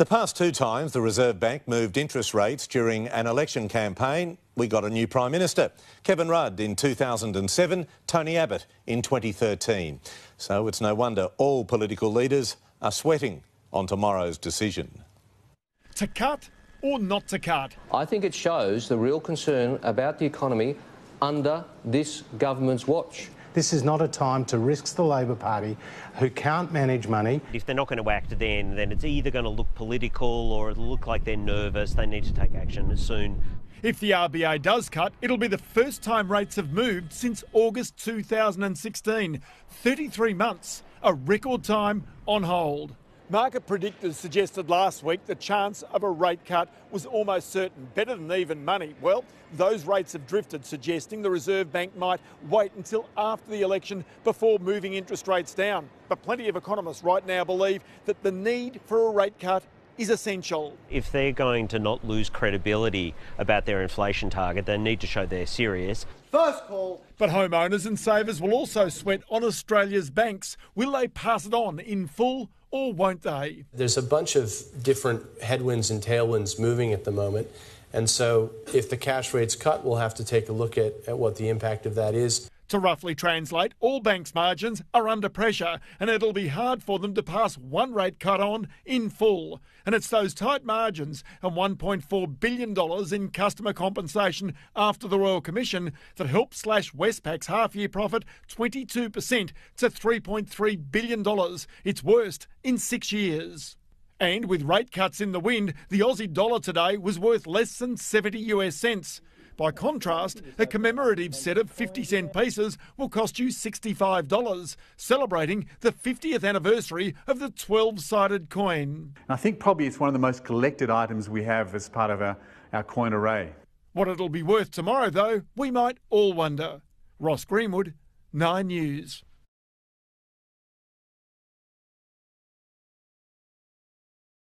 The past two times the Reserve Bank moved interest rates during an election campaign, we got a new Prime Minister. Kevin Rudd in 2007, Tony Abbott in 2013. So it's no wonder all political leaders are sweating on tomorrow's decision. To cut or not to cut? I think it shows the real concern about the economy under this government's watch. This is not a time to risk the Labor Party, who can't manage money. If they're not going to act then, then it's either going to look political or it'll look like they're nervous. They need to take action soon. If the RBA does cut, it'll be the first time rates have moved since August 2016. 33 months, a record time on hold. Market predictors suggested last week the chance of a rate cut was almost certain, better than even money. Well, those rates have drifted, suggesting the Reserve Bank might wait until after the election before moving interest rates down. But plenty of economists right now believe that the need for a rate cut is essential. If they're going to not lose credibility about their inflation target, they need to show they're serious. First call. But homeowners and savers will also sweat on Australia's banks. Will they pass it on in full or won't they? There's a bunch of different headwinds and tailwinds moving at the moment. And so if the cash rate's cut, we'll have to take a look at, at what the impact of that is. To roughly translate, all banks' margins are under pressure and it'll be hard for them to pass one rate cut on in full. And it's those tight margins and $1.4 billion in customer compensation after the Royal Commission that helped slash Westpac's half year profit 22% to $3.3 billion, its worst in six years. And with rate cuts in the wind, the Aussie dollar today was worth less than 70 US cents. By contrast, a commemorative set of 50 cent pieces will cost you $65, celebrating the 50th anniversary of the 12 sided coin. I think probably it's one of the most collected items we have as part of our, our coin array. What it'll be worth tomorrow, though, we might all wonder. Ross Greenwood, 9 News.